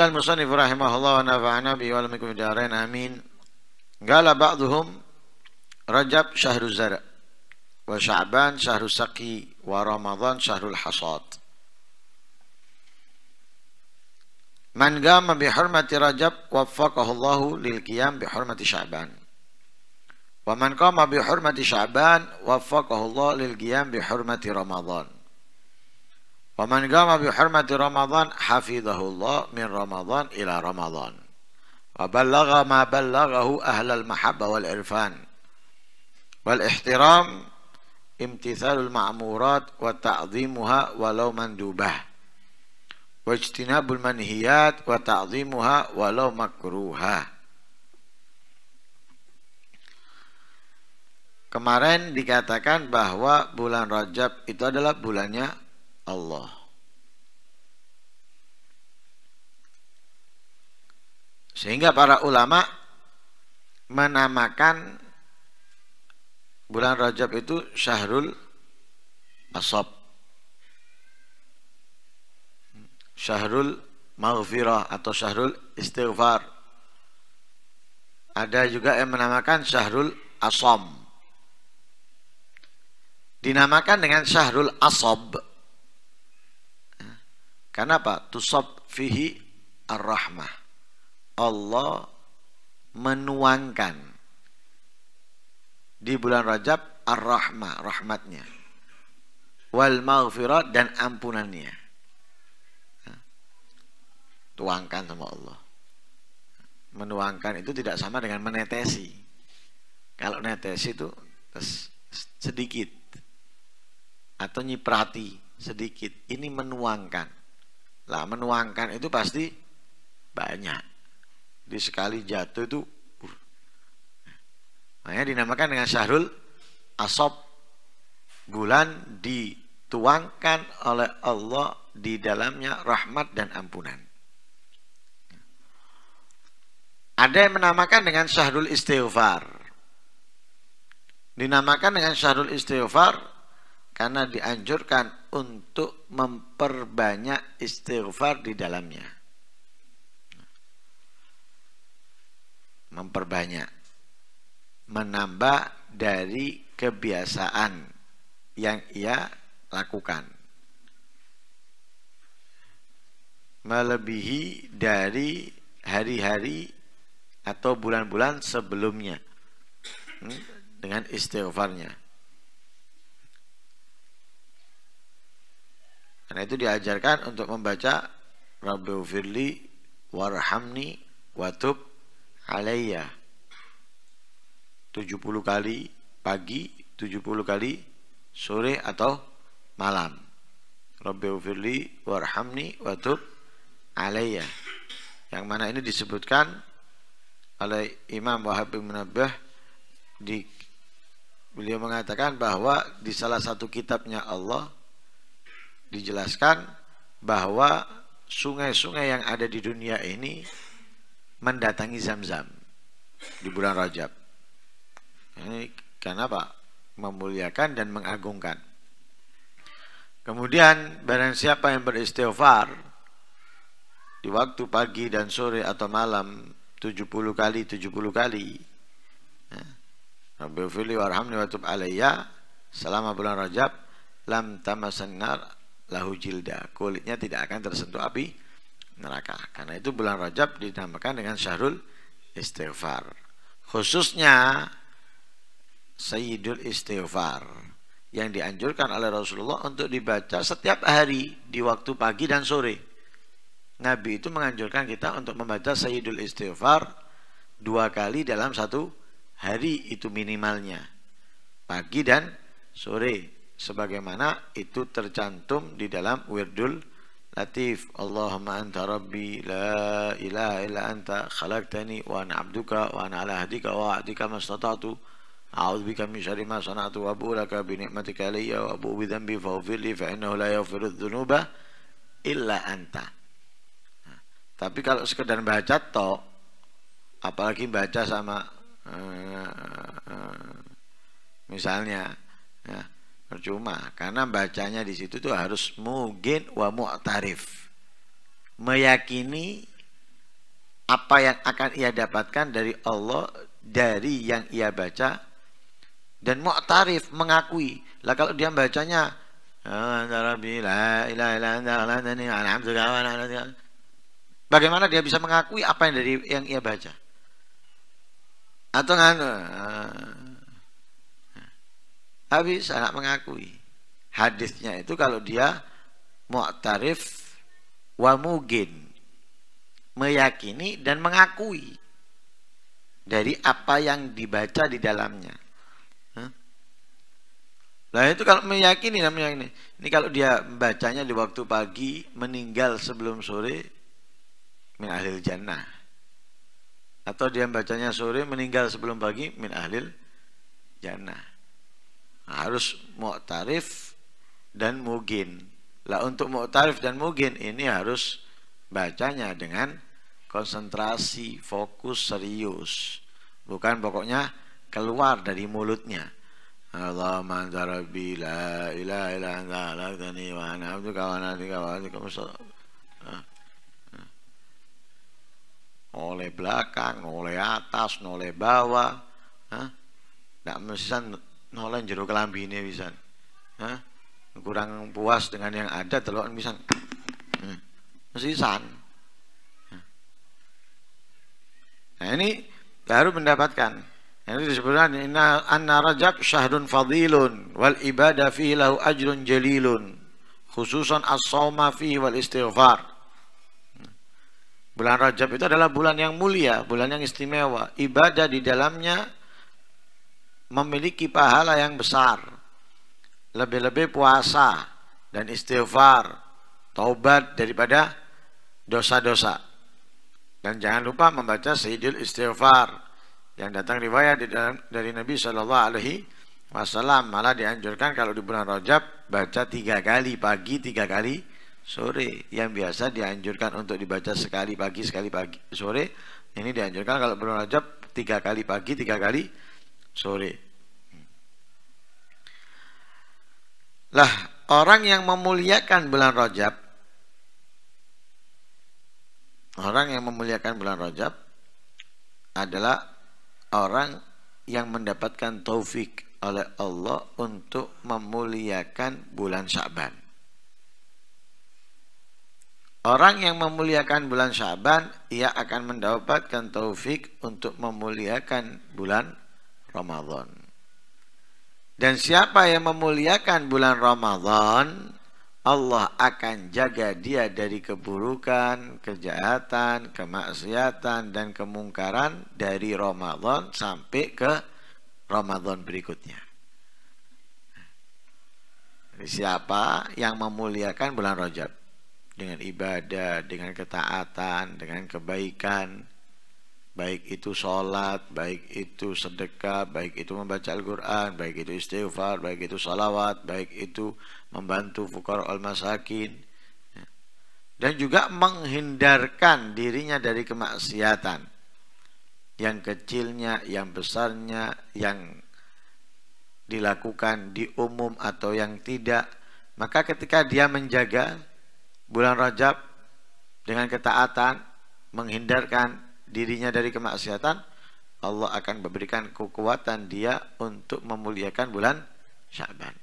قال المصنف رحمه الله ونفعنا به ولم يكن جارين آمين قال بعضهم رجب شهر الزرع وشعبان شهر السقي ورمضان شهر الحصاد من قام بحرمة رجب وفقه الله للقيام بحرمة شعبان ومن قام بحرمة شعبان وفقه الله للقيام بحرمة رمضان Waman gama qama bi hurmati Ramadan hafizahullah min Ramadan ila Ramadan. Wa ballagha ma ballaghahu ahlal mahabba wal irfan. Wal ihtiram imtithalul ma'murat wa ta'zimuha walau mandubah. Wa ijtinabul manhiyat wa ta'zimuha walau makruha. Kemarin dikatakan bahwa bulan Rajab itu adalah bulannya Allah. Sehingga para ulama menamakan bulan Rajab itu Syahrul Asob, Syahrul Maghfirah atau Syahrul Istighfar. Ada juga yang menamakan Syahrul Asam. Dinamakan dengan Syahrul Asob. Karena apa? Tusab fihi ar-rahmah. Allah menuangkan di bulan Rajab ar-rahmah, rahmatnya. Wal maghfirat dan ampunannya. Tuangkan sama Allah. Menuangkan itu tidak sama dengan menetesi. Kalau netesi itu sedikit atau nyiprati sedikit. Ini menuangkan lah menuangkan itu pasti banyak. Di sekali jatuh itu uh. Makanya dinamakan dengan syahrul asop bulan dituangkan oleh Allah di dalamnya rahmat dan ampunan. Ada yang menamakan dengan syahrul istighfar. Dinamakan dengan syahrul istighfar karena dianjurkan untuk memperbanyak istighfar di dalamnya. Memperbanyak. Menambah dari kebiasaan yang ia lakukan. Melebihi dari hari-hari atau bulan-bulan sebelumnya. Hmm? Dengan istighfarnya. Karena itu diajarkan untuk membaca Rabbu Firli warhamni watub alayya 70 kali pagi 70 kali sore atau malam Rabbu Firli warhamni watub alayya yang mana ini disebutkan oleh Imam Wahab bin Nabah di beliau mengatakan bahwa di salah satu kitabnya Allah dijelaskan bahwa sungai-sungai yang ada di dunia ini mendatangi zam-zam di bulan Rajab. Ini karena apa? Memuliakan dan mengagungkan. Kemudian barang siapa yang beristighfar di waktu pagi dan sore atau malam 70 kali 70 kali ya, Rabbi fili warhamni wa tub alayya selama bulan Rajab lam tamasan nar lahu jilda kulitnya tidak akan tersentuh api neraka karena itu bulan Rajab dinamakan dengan syahrul istighfar khususnya Sayyidul Istighfar yang dianjurkan oleh Rasulullah untuk dibaca setiap hari di waktu pagi dan sore. Nabi itu menganjurkan kita untuk membaca Sayyidul Istighfar dua kali dalam satu hari itu minimalnya. Pagi dan sore sebagaimana itu tercantum di dalam Wirdul Latif Allahumma anta rabbi la ilaha illa anta khalaqtani wa ana abduka wa ana ala ahdika wa ahdika mastata'tu أعوذ بك من شر wa صنعت وأبوء لك liya wa وأبوء بذنبي فاغفر لي فإنه لا la الذنوب إلا illa anta tapi kalau sekedar baca toh apalagi baca sama uh, uh, misalnya ya, Percuma, karena bacanya di situ tuh harus mungkin wa mu'tarif. Meyakini apa yang akan ia dapatkan dari Allah dari yang ia baca dan mu'tarif mengakui. Lah kalau dia bacanya ya Bagaimana dia bisa mengakui apa yang dari yang ia baca? Atau kan habis anak mengakui hadisnya itu kalau dia mu'tarif wa mugin meyakini dan mengakui dari apa yang dibaca di dalamnya Nah itu kalau meyakini namanya ini. Ini kalau dia bacanya di waktu pagi meninggal sebelum sore min ahlil jannah. Atau dia bacanya sore meninggal sebelum pagi min ahlil jannah harus mu'tarif dan mugin lah untuk mu'tarif dan mugin ini harus bacanya dengan konsentrasi fokus serius bukan pokoknya keluar dari mulutnya Allahumma anta la ilaha illa anta halaqtani wa ana abduka wa natika wa atika oleh belakang, oleh atas, oleh bawah. Tidak mesti jeruk kelambi ini bisa Hah? Kurang puas dengan yang ada delok bisa Hmm. Sisan. Nah ini baru mendapatkan. Ini disebutkan inna anna Rajab syahrun fadilun wal ibadah fi lahu ajrun jalilun khususan as-sauma fihi wal istighfar. Hmm. Bulan Rajab itu adalah bulan yang mulia, bulan yang istimewa. Ibadah di dalamnya memiliki pahala yang besar. Lebih-lebih puasa dan istighfar, taubat daripada dosa-dosa. Dan jangan lupa membaca Sayyidul Istighfar yang datang riwayat dari Nabi Shallallahu Alaihi Wasallam malah dianjurkan kalau di bulan Rajab baca tiga kali pagi tiga kali sore yang biasa dianjurkan untuk dibaca sekali pagi sekali pagi sore ini dianjurkan kalau bulan Rajab tiga kali pagi tiga kali sore. Lah, orang yang memuliakan bulan Rajab orang yang memuliakan bulan Rajab adalah orang yang mendapatkan taufik oleh Allah untuk memuliakan bulan Sya'ban. Orang yang memuliakan bulan Sya'ban, ia akan mendapatkan taufik untuk memuliakan bulan Ramadan. Dan siapa yang memuliakan bulan Ramadan, Allah akan jaga dia dari keburukan, kejahatan, kemaksiatan, dan kemungkaran dari Ramadan sampai ke Ramadan berikutnya. Siapa yang memuliakan bulan Rajab dengan ibadah, dengan ketaatan, dengan kebaikan, baik itu sholat, baik itu sedekah, baik itu membaca Al-Quran, baik itu istighfar, baik itu salawat, baik itu membantu fukar al-masakin, ya. dan juga menghindarkan dirinya dari kemaksiatan yang kecilnya, yang besarnya, yang dilakukan di umum atau yang tidak. Maka ketika dia menjaga bulan Rajab dengan ketaatan, menghindarkan dirinya dari kemaksiatan, Allah akan memberikan kekuatan dia untuk memuliakan bulan Sya'ban.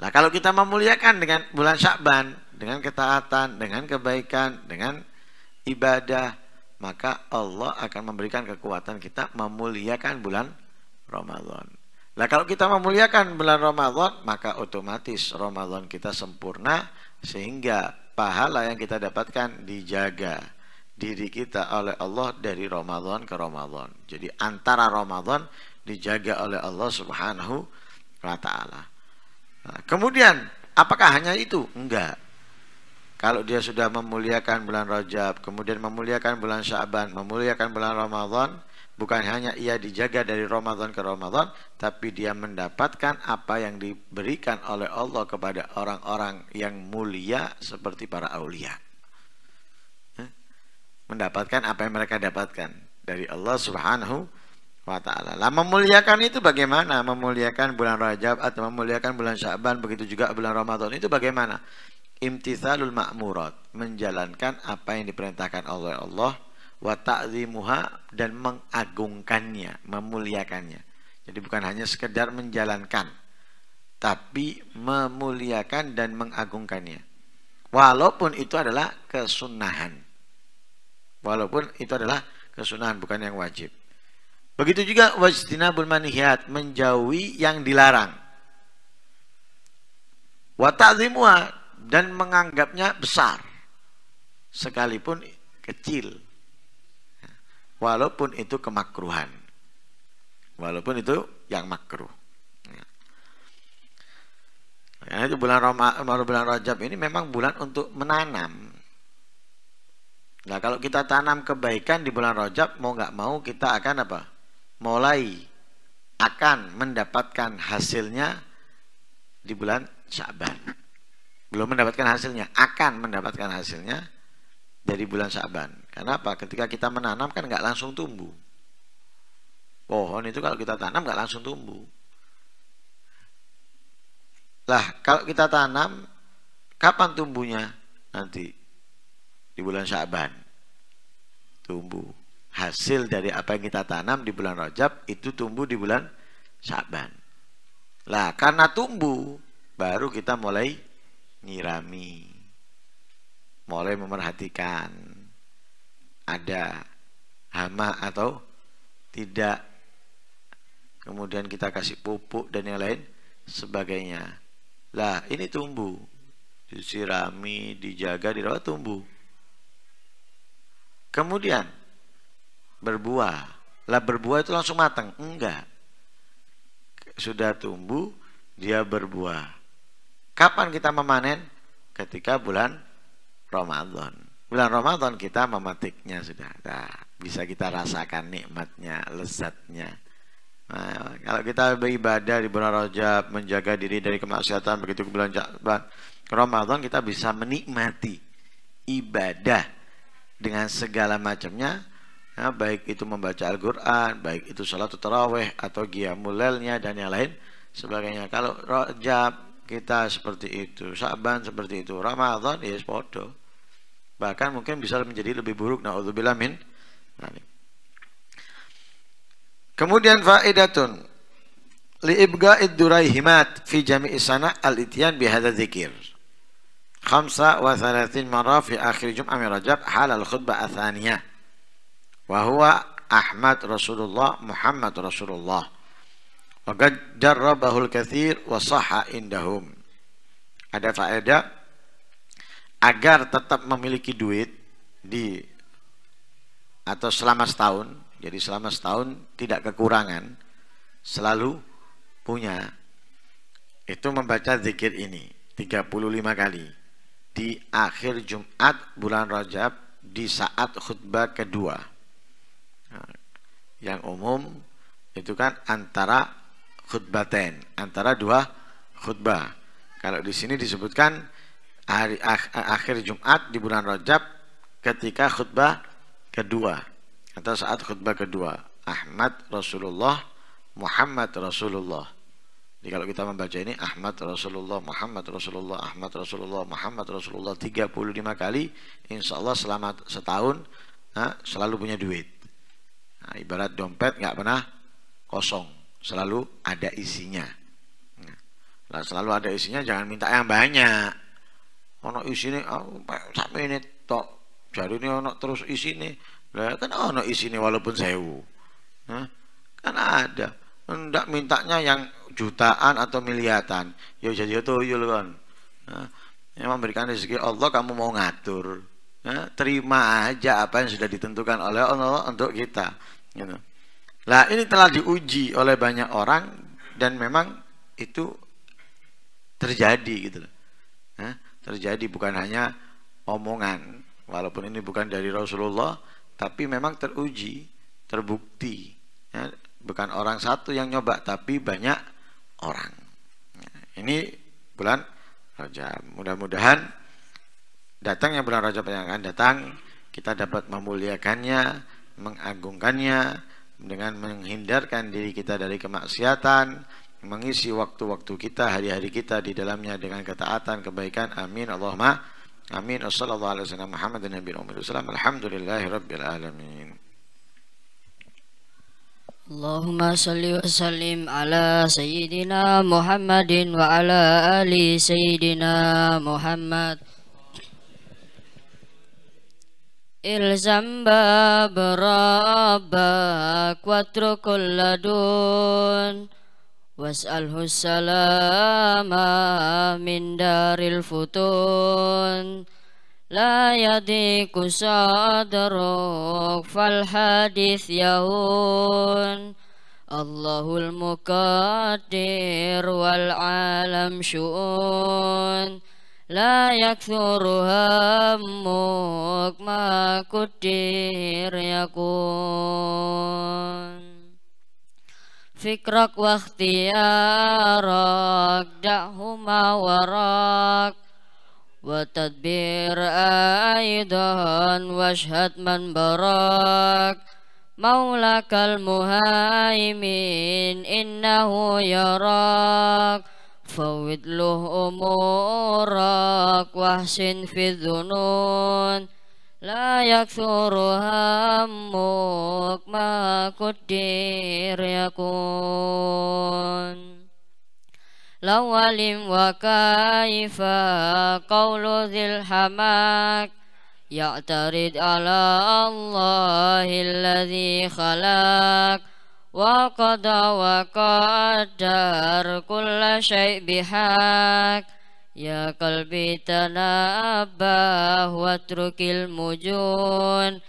Nah, kalau kita memuliakan dengan bulan Sya'ban, dengan ketaatan, dengan kebaikan, dengan ibadah, maka Allah akan memberikan kekuatan kita memuliakan bulan Ramadan. Nah, kalau kita memuliakan bulan Ramadan, maka otomatis Ramadan kita sempurna sehingga pahala yang kita dapatkan dijaga diri kita oleh Allah dari Ramadan ke Ramadan. Jadi antara Ramadan dijaga oleh Allah Subhanahu wa taala. Nah, kemudian apakah hanya itu? Enggak. Kalau dia sudah memuliakan bulan Rajab, kemudian memuliakan bulan Syaban, memuliakan bulan Ramadan, bukan hanya ia dijaga dari Ramadan ke Ramadan, tapi dia mendapatkan apa yang diberikan oleh Allah kepada orang-orang yang mulia seperti para aulia mendapatkan apa yang mereka dapatkan dari Allah Subhanahu wa taala. Lah memuliakan itu bagaimana? Memuliakan bulan Rajab atau memuliakan bulan Syaban begitu juga bulan Ramadan itu bagaimana? Imtithalul ma'murat, menjalankan apa yang diperintahkan oleh Allah wa ta'zimuha dan mengagungkannya, memuliakannya. Jadi bukan hanya sekedar menjalankan tapi memuliakan dan mengagungkannya. Walaupun itu adalah kesunahan. Walaupun itu adalah kesunahan bukan yang wajib. Begitu juga wajtinabul manihiat menjauhi yang dilarang. Wata'zimua dan menganggapnya besar sekalipun kecil. Walaupun itu kemakruhan. Walaupun itu yang makruh. Karena ya, itu bulan Ramadan, bulan Rajab ini memang bulan untuk menanam Nah kalau kita tanam kebaikan di bulan Rajab mau nggak mau kita akan apa? Mulai akan mendapatkan hasilnya di bulan Syaban. Belum mendapatkan hasilnya, akan mendapatkan hasilnya dari bulan Syaban. Karena apa? Ketika kita menanam kan nggak langsung tumbuh. Pohon itu kalau kita tanam nggak langsung tumbuh. Lah, kalau kita tanam kapan tumbuhnya? Nanti di bulan Syaban tumbuh hasil dari apa yang kita tanam di bulan Rajab itu tumbuh di bulan Syaban lah karena tumbuh baru kita mulai nyirami mulai memerhatikan ada hama atau tidak kemudian kita kasih pupuk dan yang lain sebagainya lah ini tumbuh disirami dijaga dirawat tumbuh Kemudian berbuah. Lah berbuah itu langsung matang? Enggak. Sudah tumbuh, dia berbuah. Kapan kita memanen? Ketika bulan Ramadan. Bulan Ramadan kita memetiknya sudah. Nah, bisa kita rasakan nikmatnya, lezatnya. Nah, kalau kita beribadah di bulan Rajab, menjaga diri dari kemaksiatan, begitu ke bulan Ramadan kita bisa menikmati ibadah dengan segala macamnya ya, baik itu membaca Al-Quran baik itu sholat taraweh atau giamulelnya dan yang lain sebagainya kalau rojab kita seperti itu Sa'ban seperti itu Ramadan ya yes, podo bahkan mungkin bisa menjadi lebih buruk naudzubillah min kemudian faidatun ibga'id duraihimat fi jami'i sana al-ityan bihadza dzikir 35 وثلاثين مرة في آخر جمعة من رجب حال الخطبة الثانية وهو أحمد رسول الله محمد رسول الله وقد جربه الكثير وصح عندهم ada faedah agar tetap memiliki duit di atau selama setahun jadi selama setahun tidak kekurangan selalu punya itu membaca zikir ini 35 kali di akhir Jumat bulan Rajab di saat khutbah kedua. Nah, yang umum itu kan antara khutbaten, antara dua khutbah. Kalau di sini disebutkan hari akhir Jumat di bulan Rajab ketika khutbah kedua atau saat khutbah kedua Ahmad Rasulullah Muhammad Rasulullah jadi kalau kita membaca ini Ahmad Rasulullah Muhammad Rasulullah Ahmad Rasulullah Muhammad Rasulullah 35 kali Insya Allah selama setahun nah, selalu punya duit nah, Ibarat dompet nggak pernah kosong Selalu ada isinya nah, Selalu ada isinya jangan minta yang banyak Ono isi ini oh, sampai ini tok Jadi ini ono terus isi ini lah, Kan ono isi ini walaupun sewu nah, Kan ada Enggak mintanya yang jutaan atau miliatan yo ya, jadi ya, ya, tuyul kan nah, ya, berikan memberikan rezeki Allah kamu mau ngatur ya, terima aja apa yang sudah ditentukan oleh Allah untuk kita gitu. lah ini telah diuji oleh banyak orang dan memang itu terjadi gitu ya, terjadi bukan hanya omongan walaupun ini bukan dari Rasulullah tapi memang teruji terbukti ya, bukan orang satu yang nyoba tapi banyak orang. Ini bulan Raja. Mudah-mudahan datangnya bulan Raja yang akan datang kita dapat memuliakannya, mengagungkannya dengan menghindarkan diri kita dari kemaksiatan, mengisi waktu-waktu kita, hari-hari kita di dalamnya dengan ketaatan, kebaikan. Amin. Allahumma amin. Wassallallahu alaihi wasallam Muhammadin Allahumma salli wa sallim ala sayyidina Muhammadin wa ala ali sayyidina Muhammad Ilzam bab rabbak watrukul ladun Was'alhu salama min daril futun La yadiku sadruk fal hadis yaun Allahul muqaddir wal alam syu'un La yakthuru hammuk ma kudir yakun Fikrak arak, da'huma warak والتدبير أيضا واشهد من براك مولاك المهيمن إنه يراك فوض له أمورك واحسن في الذنون لا يكثر همك ما قدير يكون لول وكيف قول ذي الحماك يعترض على الله الذي خلق وقد وقدر كل شيء بحق يا قلبي تنبه واترك المجون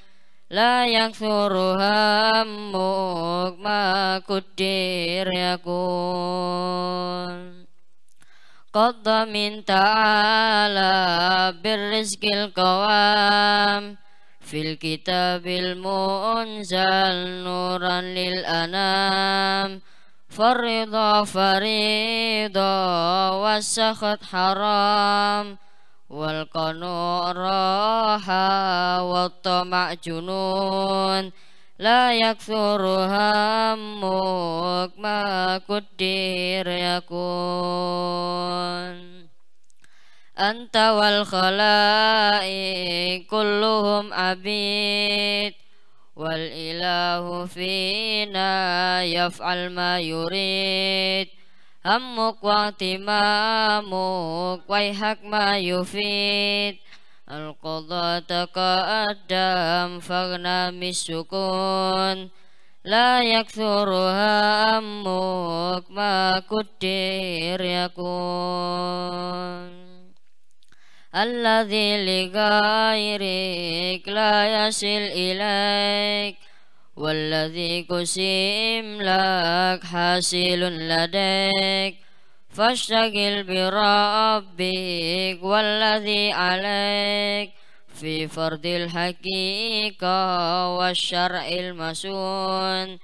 لا يكثر همك ما قدر يكون قد من تعالى بالرزق القوام في الكتاب المنزل نورا للأنام فالرضا فريضة والسخط حرام والقنوع راحة والطمع جنون لا يكثر همك ما قدر يكون أنت والخلائق كلهم عبيد والإله فينا يفعل ما يريد همك واهتمامك ويحك ما يفيد القضاء تقدم فاغنم السكون لا يكثرها أمك ما قدر يكون الذي لغيرك لا يصل إليك والذي قسم لك حاصل لديك فاشتغل بربك والذي عليك في فرض الحقيقة والشرع المسون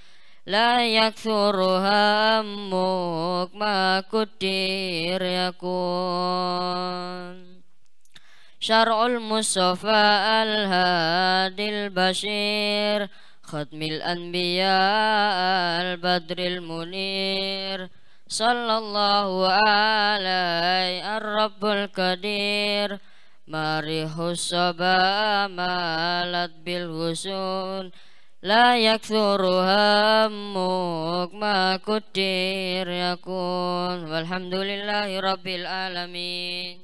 لا يكثر همك ما كتير يكون شرع المصطفى الهادي البشير ختم الأنبياء البدر المنير Sallallahu alaihi Ar-Rabbul Qadir Marihus sabah malat bil husun La yakthuru hammuk ma kudir yakun Walhamdulillahi Rabbil Alamin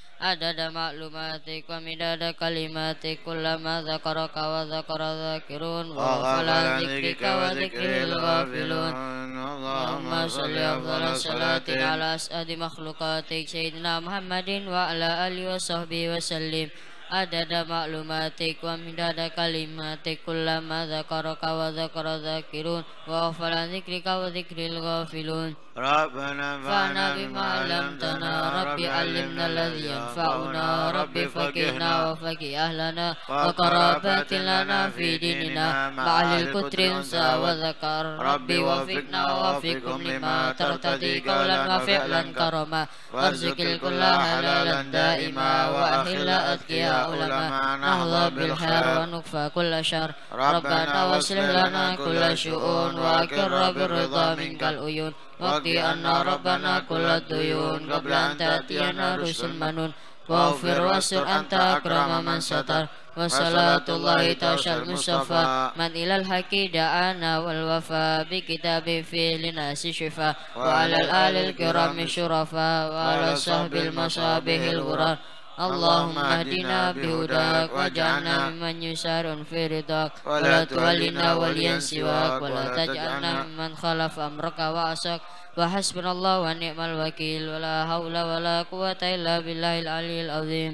adada maklumatik wa midada kalimatik kullama zakaraka wa zakara zakirun wa wafala zikrika wa zikril wafilun makhlukatik Sayyidina Muhammadin wa ala alihi wa sahbihi wa sallim adada maklumatik kalimatik kullama zakaraka wa zakara zakirun wa ربنا فانا بما علمتنا ربي علمنا الذي ينفعنا ربي فقهنا وفقه أهلنا وقرابات لنا في ديننا مع أهل الكتر أنسى وذكر ربي وفقنا وفقكم لما ترتدي قولا وفعلا كرما وارزق الكل حلالا دائما وأهل أذكياء علماء نهضى بالخير ونكفى كل شر ربنا واسلم لنا كل شؤون وأكر بالرضا منك الأيون وقت bi anna rabbana kulladuyun qablan tatiyana rusul manun Wa'afir wa'asir anta akrama man satar Wa salatullahi ta'ashal mustafa Man ilal haki da'ana wal wafa Bi kitabi fi linasi syifa Wa alal alil kirami syurafa Wa ala sahbil masabihil hurar Allahumma adina bihudak wa jana man yusharun firidak wa la tuwalina waliyan siwak wa la taj'alna man khalaf wakil wa la hawla wa alil azim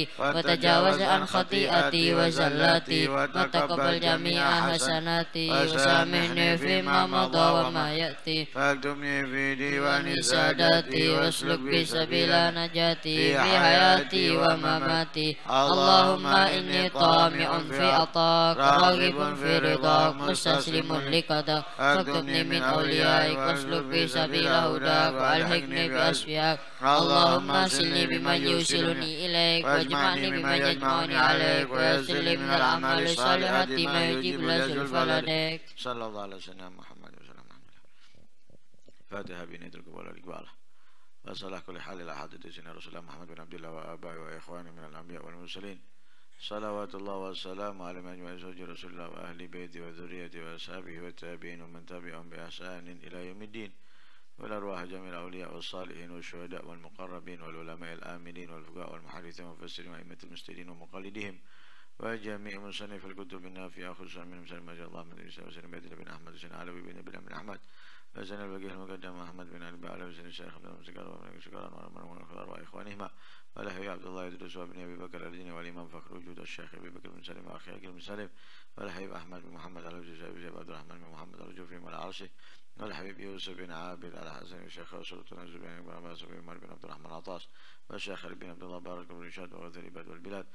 وتجاوز عن خطيئتي وزلاتي وتقبل جميع حسناتي وسامحني فيما مضى وما يأتي فاكتبني في ديوان ساداتي واسلك في سبيل نجاتي في حياتي ومماتي اللهم إني طامع في عطاك راغب في رضاك مستسلم لقضاك فاكتبني من أوليائك واسلك في سبيل هداك وألحقني بأسفياك اللهم سلني بمن يوصلني إليك يجمعني بما يجمعني عليك ويسر لي من الأعمال الصالحة ما يجيب لازل فلديك صلى الله على سيدنا محمد وسلم فاتحة بنية القبول والإقبال وصلاح كل حال إلى سيدنا رسول الله محمد بن عبد الله وآبائه وإخوانه من الأنبياء والمرسلين صلوات الله والسلام على من وزوج رسول الله وأهل بيته وذريته وأصحابه والتابعين ومن تبعهم بإحسان إلى يوم الدين والأرواح جميع الأولياء والصالحين والشهداء والمقربين والعلماء الآمنين والفقهاء والمحدثين والمفسرين وأئمة المسلمين ومقلدهم وجميع مصنف الكتب النافعة خصوصا من مسلم مجد الله من إسلام وسلم بيت بن أحمد وسلم على بن بن بن أحمد وسلم الوجيه المقدم أحمد بن علي بن وسلم الشيخ عبد المسكر وابن شكرا ورمان والخضر وإخوانهما ولحي عبد الله يدرس وابن أبي بكر الدين والإمام فخر وجود الشيخ أبي بكر بن سلم وأخي أكرم سلم ولحي أحمد بن محمد علوي وسلم عبد الرحمن بن محمد الجوفي والعرشي الحبيب يوسف بن عابد الحسن الشيخ سلطان الزبير بن عباس بن عمر بن عبد الرحمن عطاس والشيخ بن عبد الله بارك بن رشاد وغزل البلد والبلاد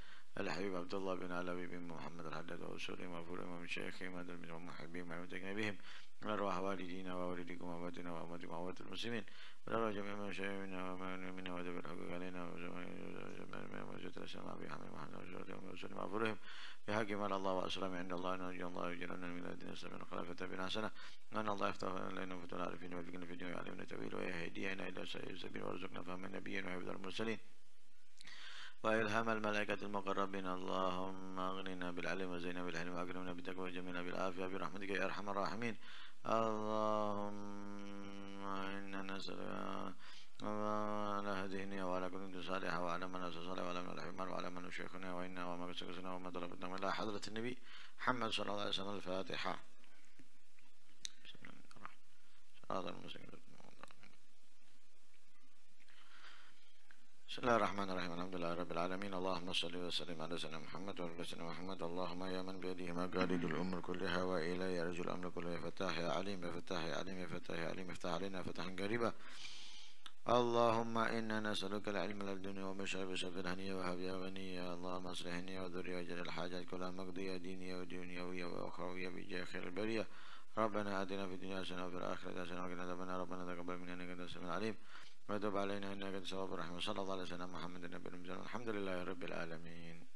الحبيب عبد الله بن علوي بن محمد الحداد وسليم وفول إمام الشيخ بن محبين مع بهم من أرواح والدينا ووالديكم وأمواتنا وأمواتكم وأموات المسلمين والأرواح جميع من شاء منا وما منا ودب الحق علينا وزمان وزيت السماء بحمد محمد وسلم وسلم عفورهم بحق من الله وأسلم عند الله أن يجي الله يجعلنا من الذين استمعوا خلافة بن حسنة وأن الله يفتح لنا فتوى العارفين ويبلغنا في الدنيا ويعلمنا التأويل ويهدينا إلى السبيل ويرزقنا فهم النبيين وحفظ المرسلين وإلهام الملائكة المقربين اللهم أغننا بالعلم وزينا بالحلم وأكرمنا بالتقوى وجميلنا بالعافية برحمتك يا أرحم الراحمين اللهم إنا نسألك لا هديني وعلى كل صالحة وعلى من أسسنا وعلى من الحمار وعلى من شيخنا وإنا وما مسكنا وما طلبتنا إلى حضرة النبي محمد صلى الله عليه وسلم الفاتحة صراط المسلمين بسم الله الرحمن الرحيم الحمد لله رب العالمين اللهم صل وسلم على سيدنا محمد وعلى سيدنا محمد اللهم يا من بيده مقاليد الامر كلها والى يرجو الامر كله يا فتاح يا عليم يا فتاح يا عليم يا فتاح يا عليم افتح علينا فتحا قريبا اللهم إنا نسألك العلم للدنيا ومشرب شفر هنية وهبية غنية اللهم اصلح هنية وذري اجل الحاجات كلها مقضية دينية ودنيوية وأخروية بجاه خير البرية ربنا آتنا في الدنيا حسنة وفي الآخرة حسنة وقنا عذاب ربنا تقبل منا إنك أنت السميع العليم وتب علينا إنك أنت التواب الرحيم صلى الله على سيدنا محمد النبي الحمد لله رب العالمين